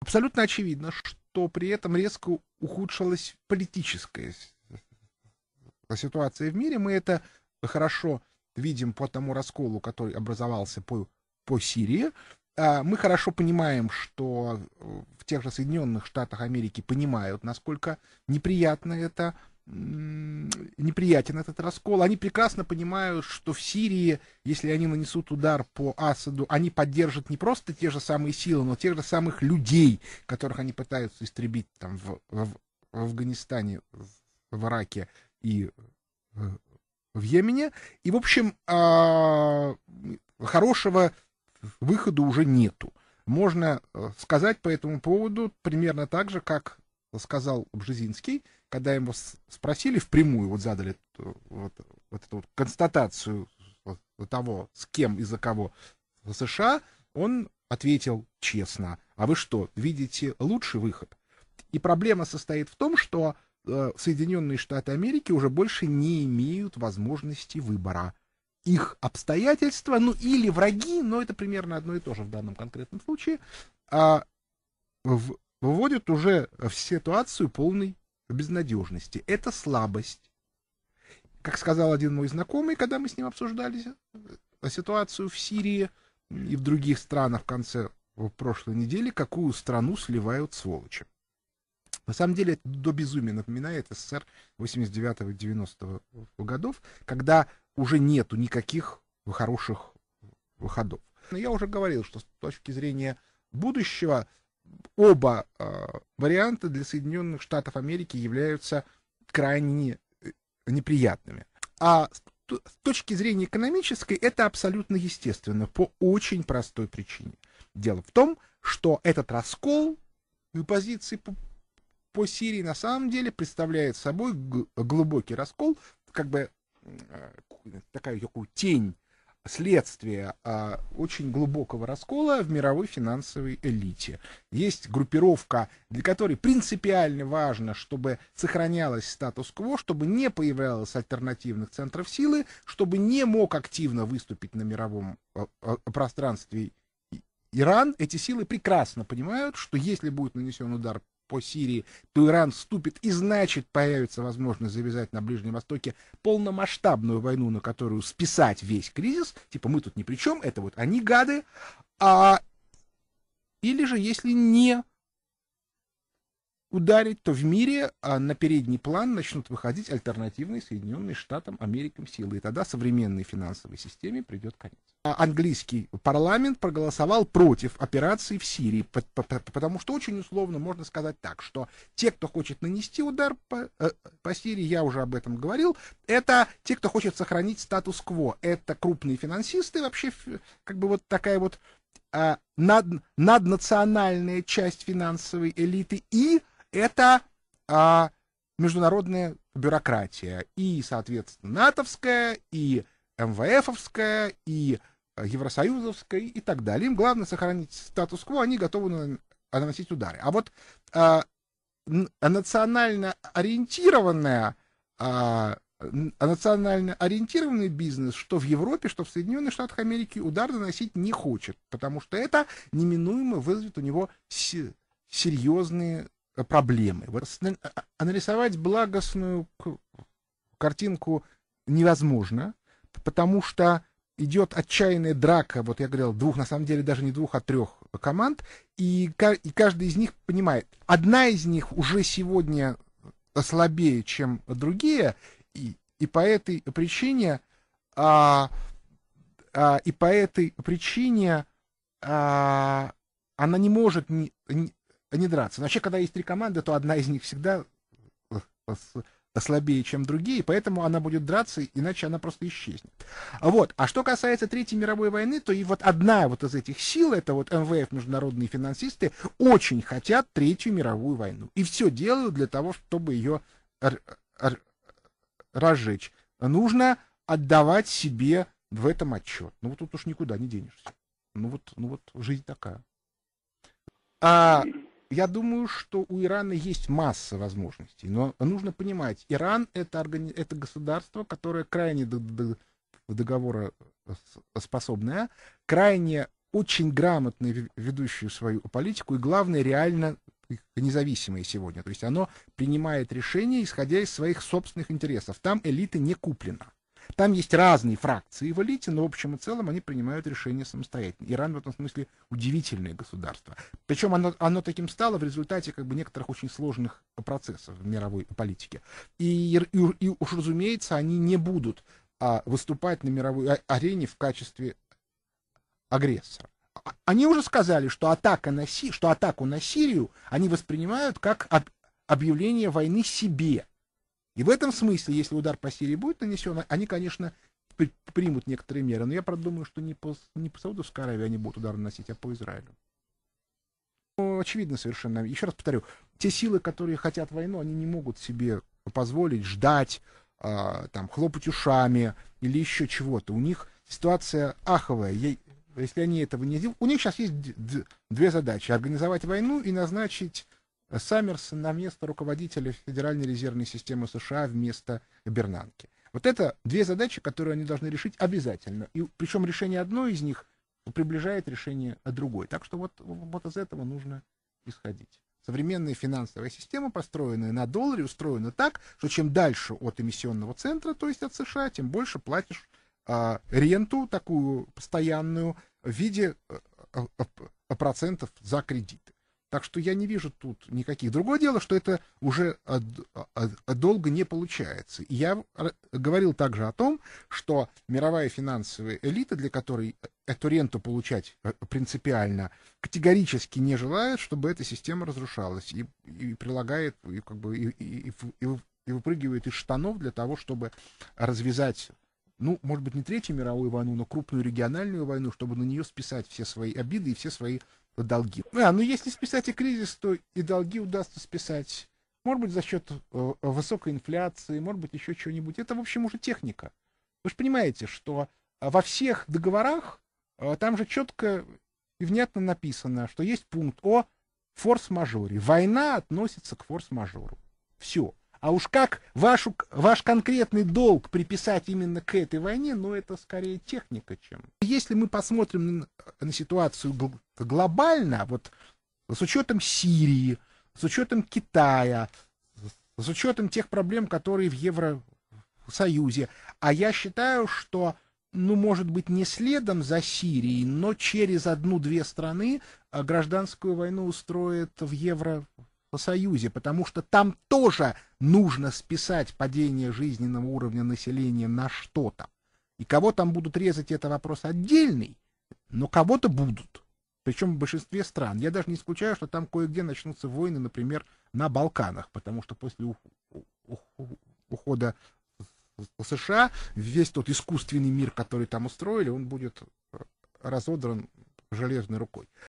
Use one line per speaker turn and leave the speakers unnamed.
Абсолютно очевидно, что при этом резко ухудшилась политическая э, ситуация в мире. Мы это хорошо видим по тому расколу, который образовался по, по Сирии. А, мы хорошо понимаем, что э, в тех же Соединенных Штатах Америки понимают, насколько неприятно это неприятен этот раскол. Они прекрасно понимают, что в Сирии, если они нанесут удар по Асаду, они поддержат не просто те же самые силы, но тех же самых людей, которых они пытаются истребить там в, в, в Афганистане, в, в Ираке и в, э, в Йемене. И, в общем, а, хорошего выхода уже нету. Можно э, сказать по этому поводу примерно так же, как сказал Бжезинский, когда его спросили впрямую, вот задали вот, вот эту вот констатацию того, с кем и за кого в США, он ответил честно, а вы что, видите лучший выход? И проблема состоит в том, что э, Соединенные Штаты Америки уже больше не имеют возможности выбора. Их обстоятельства, ну или враги, но это примерно одно и то же в данном конкретном случае, а, в, выводит уже в ситуацию полной безнадежности. Это слабость. Как сказал один мой знакомый, когда мы с ним обсуждали э, ситуацию в Сирии и в других странах в конце прошлой недели, какую страну сливают сволочи. На самом деле это до безумия напоминает СССР 89-90 годов, когда уже нету никаких хороших выходов. Но я уже говорил, что с точки зрения будущего оба э, варианта для Соединенных Штатов Америки являются крайне э, неприятными. А с, точки зрения экономической это абсолютно естественно по очень простой причине. Дело в том, что этот раскол позиций по, по Сирии на самом деле представляет собой глубокий раскол, как бы э, такая такую тень следствие а, очень глубокого раскола в мировой финансовой элите. Есть группировка, для которой принципиально важно, чтобы сохранялось статус-кво, чтобы не появлялось альтернативных центров силы, чтобы не мог активно выступить на мировом а, а, пространстве Иран. Эти силы прекрасно понимают, что если будет нанесен удар по Сирии, то Иран вступит и значит появится возможность завязать на Ближнем Востоке полномасштабную войну, на которую списать весь кризис, типа мы тут ни при чем, это вот они гады, а или же если не ударить, то в мире а на передний план начнут выходить альтернативные Соединенные Штатам Америкам силы. И тогда современной финансовой системе придет конец. А английский парламент проголосовал против операции в Сирии, потому что очень условно можно сказать так, что те, кто хочет нанести удар по, э, по Сирии, я уже об этом говорил, это те, кто хочет сохранить статус-кво. Это крупные финансисты, вообще как бы вот такая вот а, над, наднациональная часть финансовой элиты и это а, международная бюрократия. И, соответственно, натовская, и МВФовская, и а, Евросоюзовская и так далее. Им главное сохранить статус-кво, они готовы наносить удары. А вот а, национально ориентированная а, национально ориентированный бизнес, что в Европе, что в Соединенных Штатах Америки удар наносить не хочет, потому что это неминуемо вызовет у него серьезные Э, проблемы. Вот э, а, нарисовать благостную картинку невозможно, потому что идет отчаянная драка, вот я говорил, двух, на самом деле даже не двух, а трех команд, и, и каждый из них понимает, одна из них уже сегодня слабее, чем другие, и, и по этой причине, а, а, и по этой причине а, она не может не, не, не драться. Но вообще, когда есть три команды, то одна из них всегда э, слабее, чем другие, поэтому она будет драться, иначе она просто исчезнет. Вот. А что касается Третьей мировой войны, то и вот одна вот из этих сил, это вот МВФ, международные финансисты, очень хотят Третью мировую войну. И все делают для того, чтобы ее разжечь. Нужно отдавать себе в этом отчет. Ну вот тут уж никуда не денешься. Ну вот, ну вот жизнь такая. А, я думаю, что у Ирана есть масса возможностей, но нужно понимать, Иран это, органи... это государство, которое крайне договора договороспособное, э, крайне очень грамотное, ведущее свою политику, и главное, реально независимое сегодня. То есть оно принимает решения, исходя из своих собственных интересов. Там элита не куплена. Там есть разные фракции в элите, но в общем и целом они принимают решения самостоятельно. Иран в этом смысле удивительное государство. Причем оно, оно таким стало в результате как бы некоторых очень сложных процессов в мировой политике. И, и, и уж разумеется, они не будут а, выступать на мировой а, арене в качестве агрессора. А, они уже сказали, что, атака на что атаку на Сирию они воспринимают как об, объявление войны себе, и в этом смысле, если удар по Сирии будет нанесен, они, конечно, примут некоторые меры. Но я, продумаю, что не по, не по Саудовской Аравии они будут удар наносить, а по Израилю. Ну, очевидно совершенно. Еще раз повторю, те силы, которые хотят войну, они не могут себе позволить ждать, э, там, хлопать ушами или еще чего-то. У них ситуация аховая. Я, если они этого не сделают, у них сейчас есть две задачи. Организовать войну и назначить Саммерс на место руководителя Федеральной резервной системы США вместо Бернанки. Вот это две задачи, которые они должны решить обязательно. И причем решение одной из них приближает решение другой. Так что вот, вот из этого нужно исходить. Современная финансовая система, построенная на долларе, устроена так, что чем дальше от эмиссионного центра, то есть от США, тем больше платишь а, ренту такую постоянную в виде а, а, процентов за кредит. Так что я не вижу тут никаких. Другое дело, что это уже долго не получается. я говорил также о том, что мировая финансовая элита, для которой эту ренту получать э, принципиально, категорически не желает, чтобы эта система разрушалась и, и прилагает, и, как бы, и, и, и, и выпрыгивает из штанов для того, чтобы развязать ну, может быть, не Третью мировую войну, но крупную региональную войну, чтобы на нее списать все свои обиды и все свои долги. А, ну если списать и кризис, то и долги удастся списать. Может быть, за счет э, высокой инфляции, может быть, еще чего-нибудь. Это, в общем, уже техника. Вы же понимаете, что э, во всех договорах э, там же четко и внятно написано, что есть пункт о форс-мажоре. Война относится к форс-мажору. Все. А уж как вашу, ваш конкретный долг приписать именно к этой войне, ну это скорее техника, чем... Если мы посмотрим на ситуацию глобально, вот с учетом Сирии, с учетом Китая, с учетом тех проблем, которые в Евросоюзе, а я считаю, что ну, может быть, не следом за Сирией, но через одну-две страны э, гражданскую войну устроит в Евро Союзе, потому что там тоже нужно списать падение жизненного уровня населения на что-то. И кого там будут резать, это вопрос отдельный, но кого-то будут. Причем в большинстве стран. Я даже не исключаю, что там кое-где начнутся войны, например, на Балканах, потому что после ухода США весь тот искусственный мир, который там устроили, он будет разодран железной рукой.